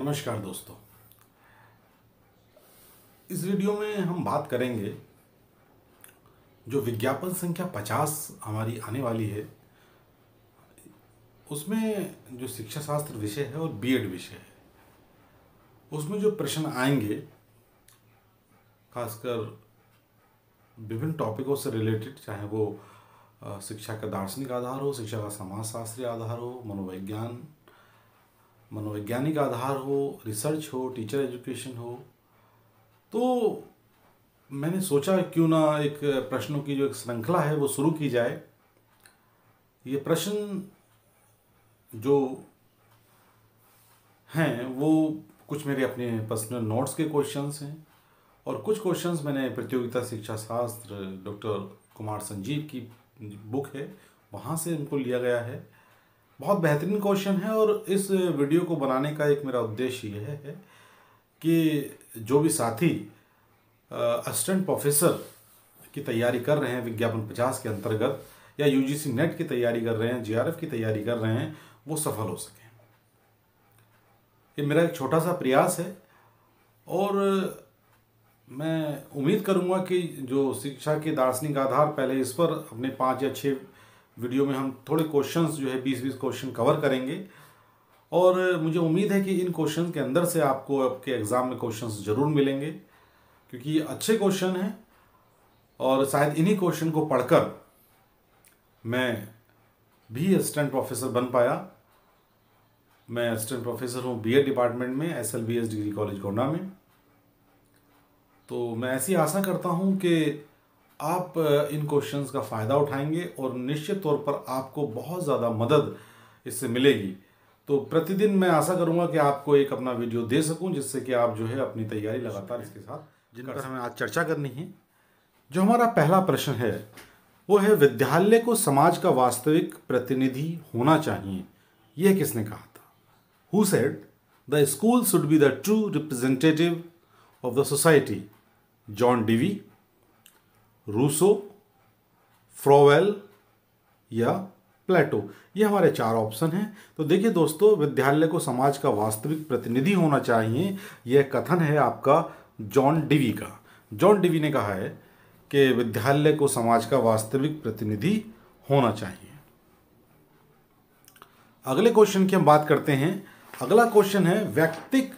नमस्कार दोस्तों इस वीडियो में हम बात करेंगे जो विज्ञापन संख्या पचास हमारी आने वाली है उसमें जो शिक्षा शास्त्र विषय है और बीएड विषय है उसमें जो प्रश्न आएंगे खासकर विभिन्न टॉपिकों से रिलेटेड चाहे वो शिक्षा का दार्शनिक आधार हो शिक्षा का समाजशास्त्रीय आधार हो मनोविज्ञान मनोवैज्ञानिक आधार हो रिसर्च हो टीचर एजुकेशन हो तो मैंने सोचा क्यों ना एक प्रश्नों की जो एक श्रृंखला है वो शुरू की जाए ये प्रश्न जो हैं वो कुछ मेरे अपने पर्सनल नोट्स के क्वेश्चंस हैं और कुछ क्वेश्चंस मैंने प्रतियोगिता शिक्षा शास्त्र डॉक्टर कुमार संजीव की बुक है वहाँ से उनको लिया गया है बहुत बेहतरीन क्वेश्चन है और इस वीडियो को बनाने का एक मेरा उद्देश्य यह है कि जो भी साथी असिस्टेंट प्रोफेसर की तैयारी कर रहे हैं विज्ञापन पचास के अंतर्गत या यूजीसी नेट की तैयारी कर रहे हैं जीआरएफ की तैयारी कर रहे हैं वो सफल हो सकें ये मेरा एक छोटा सा प्रयास है और मैं उम्मीद करूँगा कि जो शिक्षा के दार्शनिक आधार पहले इस पर अपने पाँच या छः वीडियो में हम थोड़े क्वेश्चंस जो है बीस बीस क्वेश्चन कवर करेंगे और मुझे उम्मीद है कि इन क्वेश्चन के अंदर से आपको आपके एग्ज़ाम में क्वेश्चंस ज़रूर मिलेंगे क्योंकि ये अच्छे क्वेश्चन हैं और शायद इन्हीं क्वेश्चन को पढ़कर मैं भी असिस्टेंट प्रोफेसर बन पाया मैं असिस्टेंट प्रोफेसर हूँ बीएड डिपार्टमेंट में S L B S degree college Gonda में तो मैं ऐसी आशा करता हूँ कि आप इन क्वेश्चंस का फ़ायदा उठाएंगे और निश्चित तौर पर आपको बहुत ज़्यादा मदद इससे मिलेगी तो प्रतिदिन मैं आशा करूँगा कि आपको एक अपना वीडियो दे सकूँ जिससे कि आप जो है अपनी तैयारी लगातार इसके साथ जिन पर हमें आज चर्चा करनी है जो हमारा पहला प्रश्न है वो है विद्यालय को समाज का वास्तविक प्रतिनिधि होना चाहिए यह किसने कहा था who said the school should be the true representative of the society John Dewey Rousseau Froebel या प्लेटो ये हमारे चार ऑप्शन हैं तो देखिए दोस्तों विद्यालय को समाज का वास्तविक प्रतिनिधि होना चाहिए यह कथन है आपका जॉन डिवी का जॉन डिवी ने कहा है कि विद्यालय को समाज का वास्तविक प्रतिनिधि होना चाहिए अगले क्वेश्चन की हम बात करते हैं अगला क्वेश्चन है व्यक्तिक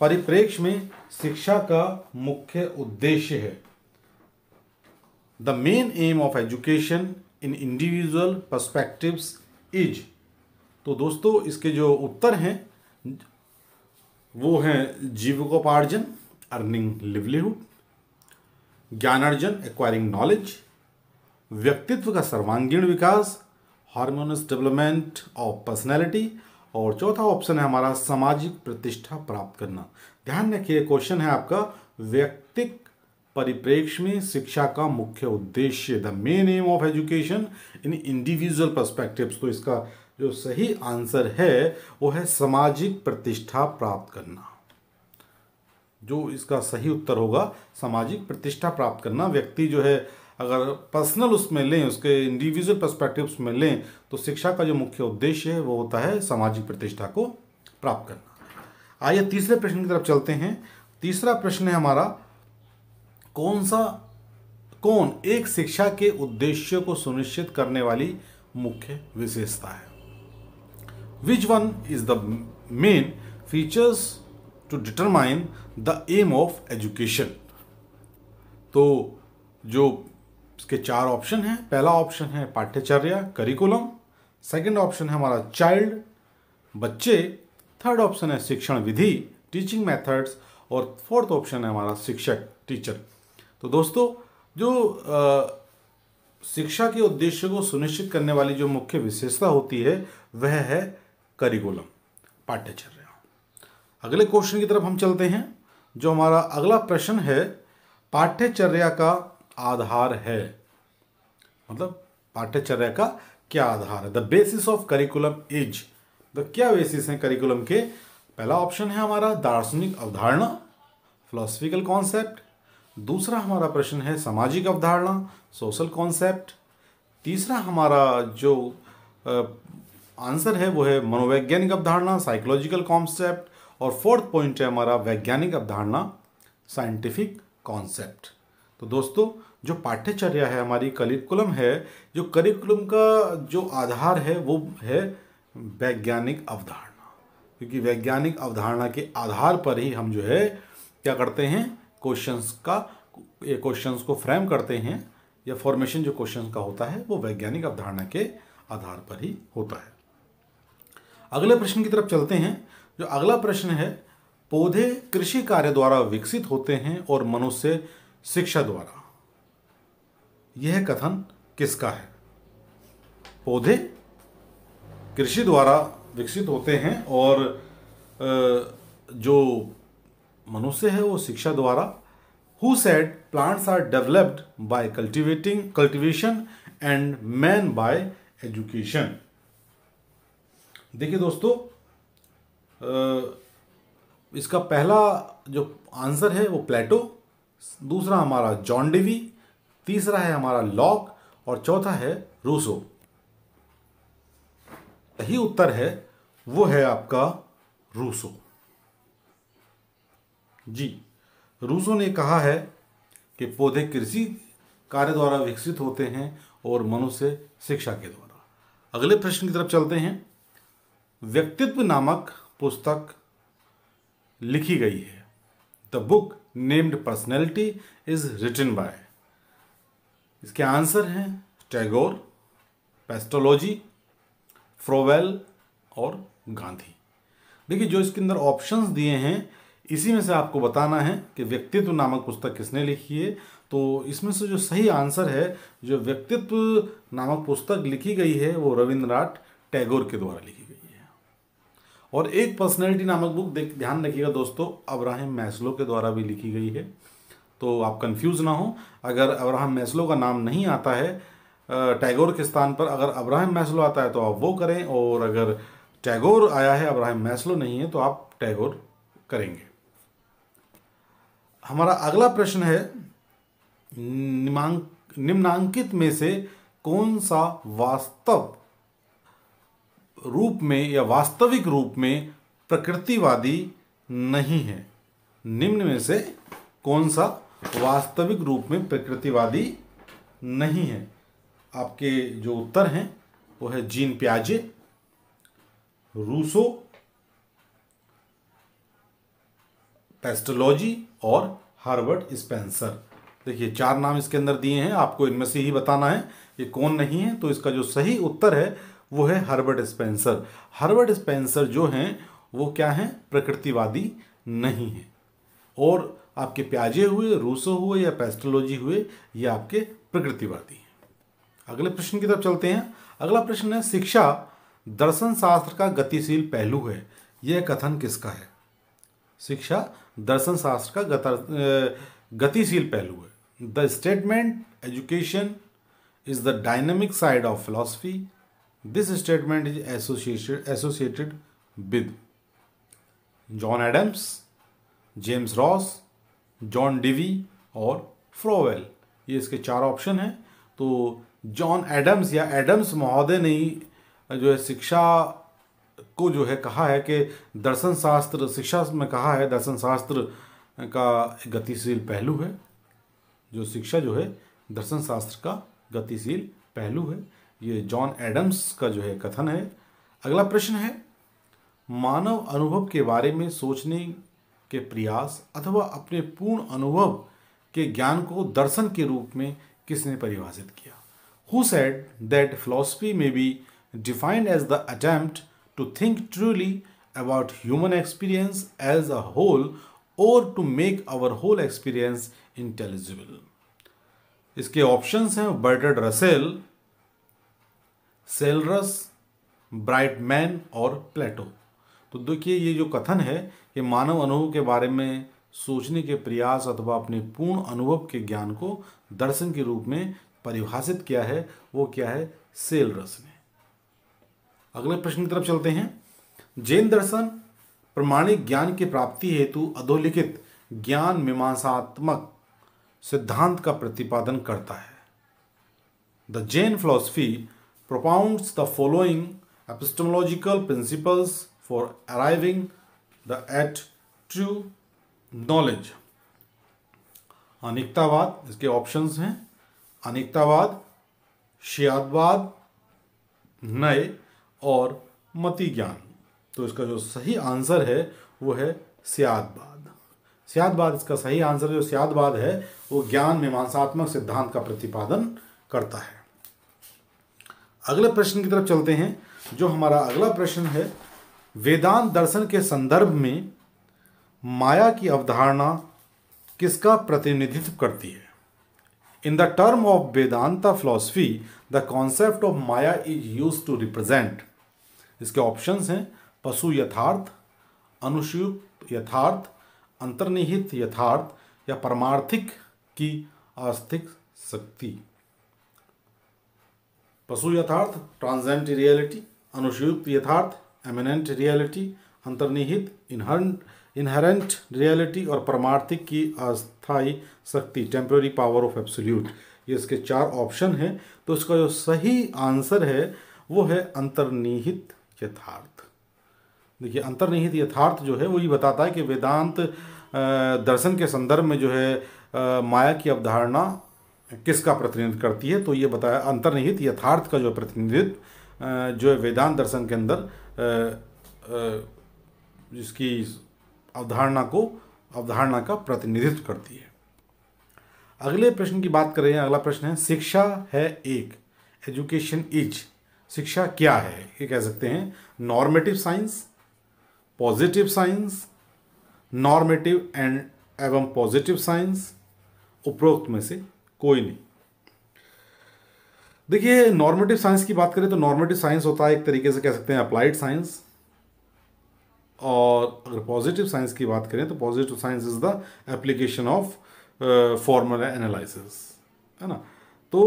परिप्रेक्ष्य में शिक्षा का मुख्य उद्देश्य है The main aim of education in individual perspectives is तो दोस्तों इसके जो उत्तर हैं वो हैं जीविकोपार्जन अर्निंग लिवलीहुड ज्ञानार्जन एक्वायरिंग नॉलेज व्यक्तित्व का सर्वांगीण विकास हार्मोनस डेवलपमेंट ऑफ पर्सनैलिटी और चौथा ऑप्शन है हमारा सामाजिक प्रतिष्ठा प्राप्त करना ध्यान रखिए क्वेश्चन है आपका व्यक्तिक परिप्रेक्ष्य में शिक्षा का मुख्य उद्देश्य the main aim of education in individual perspective तो इसका जो सही आंसर है वो है सामाजिक प्रतिष्ठा प्राप्त करना जो इसका सही उत्तर होगा सामाजिक प्रतिष्ठा प्राप्त करना व्यक्ति जो है अगर पर्सनल उसमें लें उसके इंडिविजुअल परस्पेक्टिव में लें तो शिक्षा का जो मुख्य उद्देश्य है वो होता है सामाजिक प्रतिष्ठा को प्राप्त करना आइए तीसरे प्रश्न की तरफ चलते हैं तीसरा प्रश्न है हमारा कौन सा कौन एक शिक्षा के उद्देश्य को सुनिश्चित करने वाली मुख्य विशेषता है which one is the main features to determine the aim of education तो जो इसके चार ऑप्शन हैं पहला ऑप्शन है पाठ्यचर्या करिकुलम सेकंड ऑप्शन है हमारा चाइल्ड बच्चे थर्ड ऑप्शन है शिक्षण विधि टीचिंग मेथड्स और फोर्थ ऑप्शन है हमारा शिक्षक टीचर तो दोस्तों जो शिक्षा के उद्देश्य को सुनिश्चित करने वाली जो मुख्य विशेषता होती है वह है करिकुलम पाठ्यचर्या अगले क्वेश्चन की तरफ हम चलते हैं जो हमारा अगला प्रश्न है पाठ्यचर्या का आधार है मतलब पाठ्यचर्या का क्या आधार है the basis of curriculum is the क्या बेसिस है करिकुलम के पहला ऑप्शन है हमारा दार्शनिक अवधारणा फिलोसफिकल कॉन्सेप्ट दूसरा हमारा प्रश्न है सामाजिक अवधारणा सोशल कॉन्सेप्ट तीसरा हमारा जो आंसर है वो है मनोवैज्ञानिक अवधारणा साइकोलॉजिकल कॉन्सेप्ट और फोर्थ पॉइंट है हमारा वैज्ञानिक अवधारणा साइंटिफिक कॉन्सेप्ट तो दोस्तों जो पाठ्यचर्या है हमारी करिकुलम है जो करिकुलम का जो आधार है वो है वैज्ञानिक अवधारणा क्योंकि वैज्ञानिक अवधारणा के आधार पर ही हम जो है क्या करते हैं क्वेश्चंस का क्वेश्चंस को फ्रेम करते हैं या फॉर्मेशन जो क्वेश्चंस का होता है वो वैज्ञानिक अवधारणा के आधार पर ही होता है अगले प्रश्न की तरफ चलते हैं जो अगला प्रश्न है पौधे कृषि कार्य द्वारा विकसित होते हैं और मनुष्य शिक्षा द्वारा यह कथन किसका है पौधे कृषि द्वारा विकसित होते हैं और जो मनुष्य है वो शिक्षा द्वारा who said plants are developed by cultivating cultivation and man by education देखिए दोस्तों इसका पहला जो आंसर है वो प्लेटो दूसरा हमारा जॉन डेवी तीसरा है हमारा लॉक और चौथा है रूसो सही उत्तर है वो है आपका रूसो जी रूसों ने कहा है कि पौधे कृषि कार्य द्वारा विकसित होते हैं और मनुष्य शिक्षा के द्वारा अगले प्रश्न की तरफ चलते हैं व्यक्तित्व नामक पुस्तक लिखी गई है the book named personality is written by इसके आंसर हैं टैगोर पेस्टोलॉजी फ्रोवेल और गांधी देखिए जो इसके अंदर ऑप्शंस दिए हैं इसी में से आपको बताना है कि व्यक्तित्व नामक पुस्तक किसने लिखी है तो इसमें से जो सही आंसर है जो व्यक्तित्व नामक पुस्तक लिखी गई है वो रविंद्रनाथ टैगोर के द्वारा लिखी गई है और एक पर्सनैलिटी नामक बुक देख ध्यान रखिएगा दोस्तों अब्राहम मैस्लो के द्वारा भी लिखी गई है तो आप कंफ्यूज ना हो अगर अब्राहम मैस्लो का नाम नहीं आता है टैगोर के स्थान पर अगर अब्राहम मैसलो आता है तो आप वो करें और अगर टैगोर आया है अब्राहम मैस्लो नहीं है तो आप टैगोर करेंगे हमारा अगला प्रश्न है निम्नांकित में से कौन सा वास्तव रूप में या वास्तविक रूप में प्रकृतिवादी नहीं है निम्न में से कौन सा वास्तविक रूप में प्रकृतिवादी नहीं है आपके जो उत्तर हैं वो है जीन प्याजे रूसो पेस्टोलॉजी और हार्वर्ड स्पेंसर देखिए चार नाम इसके अंदर दिए हैं आपको इनमें से ही बताना है ये कौन नहीं है तो इसका जो सही उत्तर है वो है हर्बर्ट स्पेंसर हर्बर्ट स्पेंसर जो हैं वो क्या हैं प्रकृतिवादी नहीं हैं और आपके प्याजे हुए रूसो हुए या पेस्टोलॉजी हुए ये आपके प्रकृतिवादी हैं अगले प्रश्न की तरफ चलते हैं अगला प्रश्न है शिक्षा दर्शन शास्त्र का गतिशील पहलू है यह कथन किसका है शिक्षा दर्शन शास्त्र का गतिशील पहलू है the statement education is the dynamic side of philosophy this statement is associated associated with John Adams James Ross John Dewey और फ्रोवेल ये इसके चार ऑप्शन हैं तो जॉन एडम्स या एडम्स महोदय ने जो है शिक्षा को जो है कहा है कि दर्शन शास्त्र शिक्षा में कहा है दर्शन शास्त्र का गतिशील पहलू है जो शिक्षा जो है दर्शन शास्त्र का गतिशील पहलू है ये जॉन एडम्स का जो है कथन है अगला प्रश्न है मानव अनुभव के बारे में सोचने के प्रयास अथवा अपने पूर्ण अनुभव के ज्ञान को दर्शन के रूप में किसने परिभाषित किया who said that philosophy may be defined as the attempt to think truly about human experience as a whole or to make our whole experience intelligible. इसके ऑप्शंस हैं बर्टर्ड रसेल सेलरस मैन और प्लेटो तो देखिए ये जो कथन है कि मानव अनुभव के बारे में सोचने के प्रयास अथवा अपने पूर्ण अनुभव के ज्ञान को दर्शन के रूप में परिभाषित किया है वो क्या है सेलरस ने अगले प्रश्न की तरफ चलते हैं जैन दर्शन प्रमाणिक ज्ञान की प्राप्ति हेतु अधोलिखित ज्ञान मीमांसात्मक सिद्धांत का प्रतिपादन करता है the Jain philosophy propound the following epistemological principles for arriving the at true knowledge अनेकतावाद इसके ऑप्शंस हैं अनेकतावाद शियादवाद नए और मति ज्ञान तो इसका जो सही आंसर है वो है सियादबाद सियादबाद इसका सही आंसर जो सियादबाद है वो ज्ञान मीमांसात्मक सिद्धांत का प्रतिपादन करता है अगले प्रश्न की तरफ चलते हैं जो हमारा अगला प्रश्न है वेदांत दर्शन के संदर्भ में माया की अवधारणा किसका प्रतिनिधित्व करती है in the term of Vedanta philosophy the concept of maya is use to represent इसके ऑप्शंस हैं पशु यथार्थ अनुशयुक्त यथार्थ अंतर्निहित यथार्थ या परमार्थिक की आस्थिक शक्ति पशु यथार्थ ट्रांसेंट रियलिटी अनुशयुक्त यथार्थ एमिनेंट रियलिटी अंतर्निहित इनहरेंट इनहेरेंट रियलिटी और परमार्थिक की अस्थायी शक्ति टेम्प्रेरी पावर ऑफ एब्सोल्यूट ये इसके चार ऑप्शन हैं तो इसका जो सही आंसर है वो है अंतर्निहित यथार्थ देखिए अंतर्निहित यथार्थ जो है वो ये बताता है कि वेदांत दर्शन के संदर्भ में जो है माया की अवधारणा किसका प्रतिनिधित्व करती है तो ये बताया अंतर्निहित यथार्थ का जो प्रतिनिधित्व जो है वेदांत दर्शन के अंदर जिसकी अवधारणा को अवधारणा का प्रतिनिधित्व करती है अगले प्रश्न की बात करें अगला प्रश्न है शिक्षा है एक एजुकेशन इज शिक्षा क्या है ये कह सकते हैं normative science positive science normative and एवं पॉजिटिव साइंस उपरोक्त में से कोई नहीं देखिए नॉर्मेटिव साइंस की बात करें तो नॉर्मेटिव साइंस होता है एक तरीके से कह सकते हैं अप्लाइड साइंस और अगर पॉजिटिव साइंस की बात करें तो positive science is the application of formula analysis है ना तो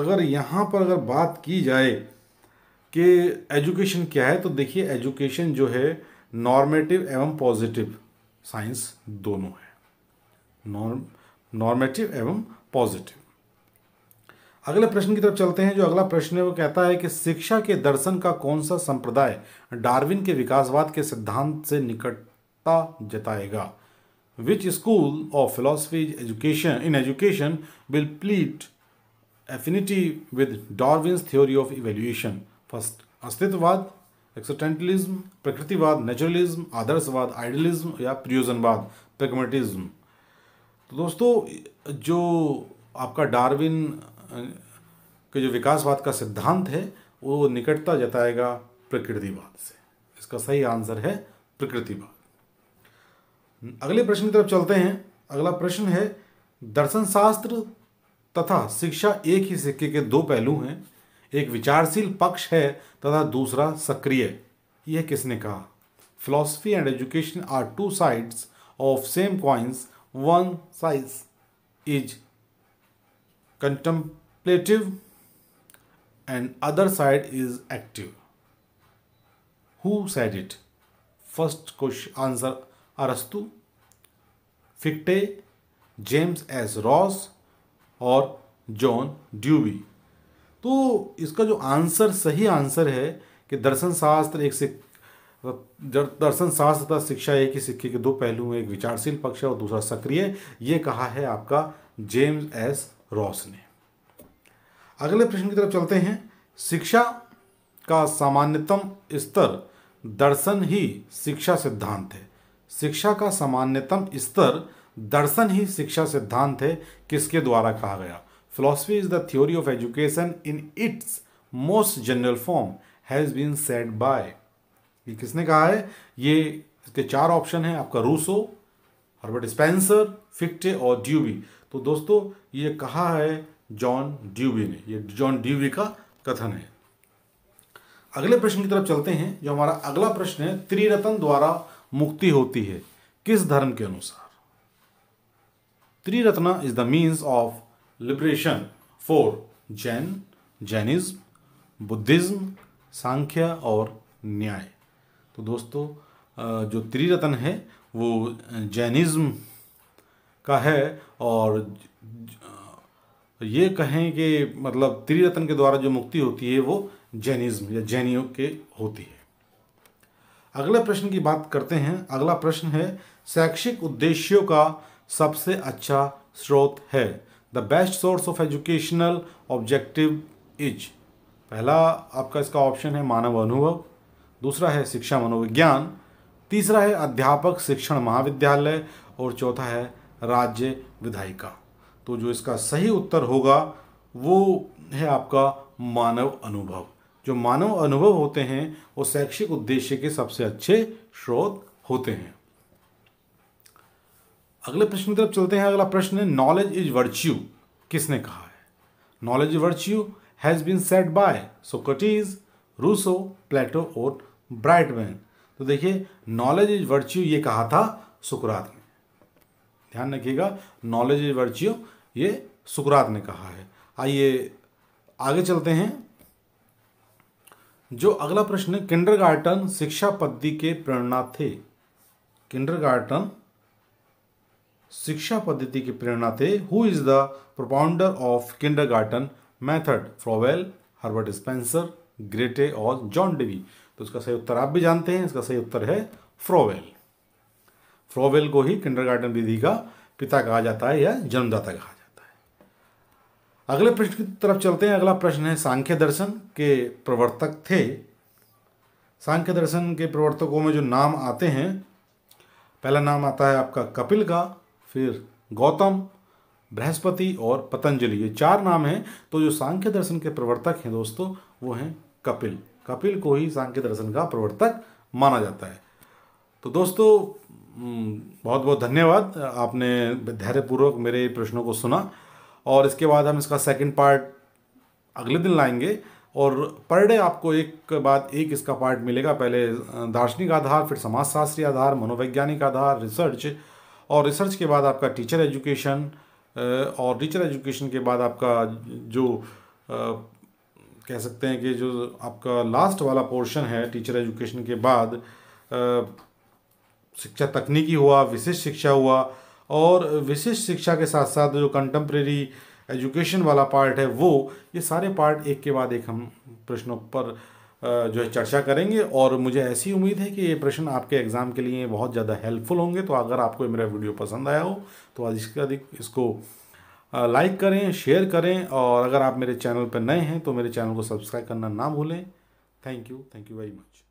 अगर यहाँ पर अगर बात की जाए कि एजुकेशन क्या है तो देखिए एजुकेशन जो है नॉर्मेटिव एवं पॉजिटिव साइंस दोनों है नॉर्म नॉर्मेटिव एवं पॉजिटिव अगले प्रश्न की तरफ चलते हैं जो अगला प्रश्न है वो कहता है कि शिक्षा के दर्शन का कौन सा संप्रदाय डार्विन के विकासवाद के सिद्धांत से निकटता जताएगा which school of philosophy education in education will plead affinity with Darwin theory of evaluation first अस्तित्ववाद एक्सटेंटलिज्म प्रकृतिवाद नेचुरलिज्म आदर्शवाद आइडियलिज्म या प्रियोजनवाद प्रगमेटिज्म तो दोस्तों जो आपका डार्विन के जो विकासवाद का सिद्धांत है वो निकटता जताएगा प्रकृतिवाद से इसका सही आंसर है प्रकृतिवाद अगले प्रश्न की तरफ चलते हैं अगला प्रश्न है दर्शन शास्त्र तथा शिक्षा एक ही सिक्के के दो पहलू हैं एक विचारशील पक्ष है तथा दूसरा सक्रिय यह किसने कहा philosophy and education are two sides of same coins one size is contemplative and other side is active who said it first question answer अरस्तु फिक्टे जेम्स एस रॉस और जॉन ड्यूबी तो इसका जो आंसर सही answer है कि दर्शन शास्त्र एक दर्शन शास्त्र तथा शिक्षा एक ही सिक्के के दो पहलू हैं एक विचारशील पक्ष है और दूसरा सक्रिय ये कहा है आपका जेम्स एस रॉस ने अगले प्रश्न की तरफ चलते हैं शिक्षा का सामान्यतम स्तर दर्शन ही शिक्षा सिद्धांत है शिक्षा का सामान्यतम स्तर दर्शन ही शिक्षा सिद्धांत है किसके द्वारा कहा गया philosophy is the theory of education in its most general form has been said by ये किसने कहा है ये इसके चार ऑप्शन हैं आपका रूसो हर्बर्ट स्पेंसर फिक्टे और ड्यूबी तो दोस्तों ये कहा है जॉन ड्यूबी ने ये जॉन ड्यूबी का कथन है अगले प्रश्न की तरफ चलते हैं जो हमारा अगला प्रश्न है त्रिरत्न द्वारा मुक्ति होती है किस धर्म के अनुसार triratna is the means of liberation for Jain Jainism Buddhism Sankhya और न्याय तो दोस्तों जो त्रिरत्न है वो जैनिज्म का है और ये कहें कि मतलब त्रिरत्न के द्वारा जो मुक्ति होती है वो जैनिज्म या जैनियों के होती है अगले प्रश्न की बात करते हैं अगला प्रश्न है शैक्षिक उद्देश्यों का सबसे अच्छा स्रोत है the best source of educational objective is पहला आपका इसका ऑप्शन है मानव अनुभव दूसरा है शिक्षा मनोविज्ञान तीसरा है अध्यापक शिक्षण महाविद्यालय और चौथा है राज्य विधायिका तो जो इसका सही उत्तर होगा वो है आपका मानव अनुभव जो मानव अनुभव होते हैं वो शैक्षिक उद्देश्य के सबसे अच्छे स्रोत होते हैं अगले प्रश्न की तरफ चलते हैं अगला प्रश्न है नॉलेज इज वर्च्यू किसने कहा है knowledge is virtue has been set by Socrates Rousseau Plato और ब्राइटमैन तो देखिए नॉलेज इज वर्च्यू ये कहा था सुकरात ने ध्यान रखिएगा नॉलेज इज वर्च्यू ये सुकरात ने कहा है आइए आगे चलते हैं जो अगला प्रश्न किंडरगार्टन शिक्षा पद्धति के प्रेरणा थे किंडरगार्टन शिक्षा पद्धति की प्रेरणा थे who is the propounder of kindergarten method Froebel Herbert Spencer ग्रेटे और जॉन डेवी तो इसका सही उत्तर आप भी जानते हैं इसका सही उत्तर है फ्रोवेल फ्रोवेल को ही किंडरगार्टन विधि का पिता कहा जाता है या जन्मदाता कहा जाता है अगले प्रश्न की तरफ चलते हैं अगला प्रश्न है सांख्य दर्शन के प्रवर्तक थे सांख्य दर्शन के प्रवर्तकों में जो नाम आते हैं पहला नाम आता है आपका कपिल का फिर गौतम बृहस्पति और पतंजलि ये चार नाम हैं तो जो सांख्य दर्शन के प्रवर्तक हैं दोस्तों वो हैं कपिल कपिल को ही सांख्य दर्शन का प्रवर्तक माना जाता है तो दोस्तों बहुत बहुत धन्यवाद आपने धैर्यपूर्वक मेरे प्रश्नों को सुना और इसके बाद हम इसका सेकंड पार्ट अगले दिन लाएंगे और पर डे आपको एक बात एक इसका पार्ट मिलेगा पहले दार्शनिक आधार फिर समाजशास्त्री आधार मनोवैज्ञानिक आधार रिसर्च और रिसर्च के बाद आपका टीचर एजुकेशन और टीचर एजुकेशन के बाद आपका जो कह सकते हैं कि जो आपका लास्ट वाला पोर्शन है टीचर एजुकेशन के बाद शिक्षा तकनीकी हुआ विशिष्ट शिक्षा हुआ और विशिष्ट शिक्षा के साथ साथ जो कंटेम्प्रेरी एजुकेशन वाला पार्ट है वो ये सारे पार्ट एक के बाद एक हम प्रश्नों पर जो है चर्चा करेंगे और मुझे ऐसी उम्मीद है कि ये प्रश्न आपके एग्ज़ाम के लिए बहुत ज़्यादा हेल्पफुल होंगे तो अगर आपको मेरा वीडियो पसंद आया हो तो अधिक अधिक इसको लाइक करें शेयर करें और अगर आप मेरे चैनल पर नए हैं तो मेरे चैनल को सब्सक्राइब करना ना भूलें thank you thank you very much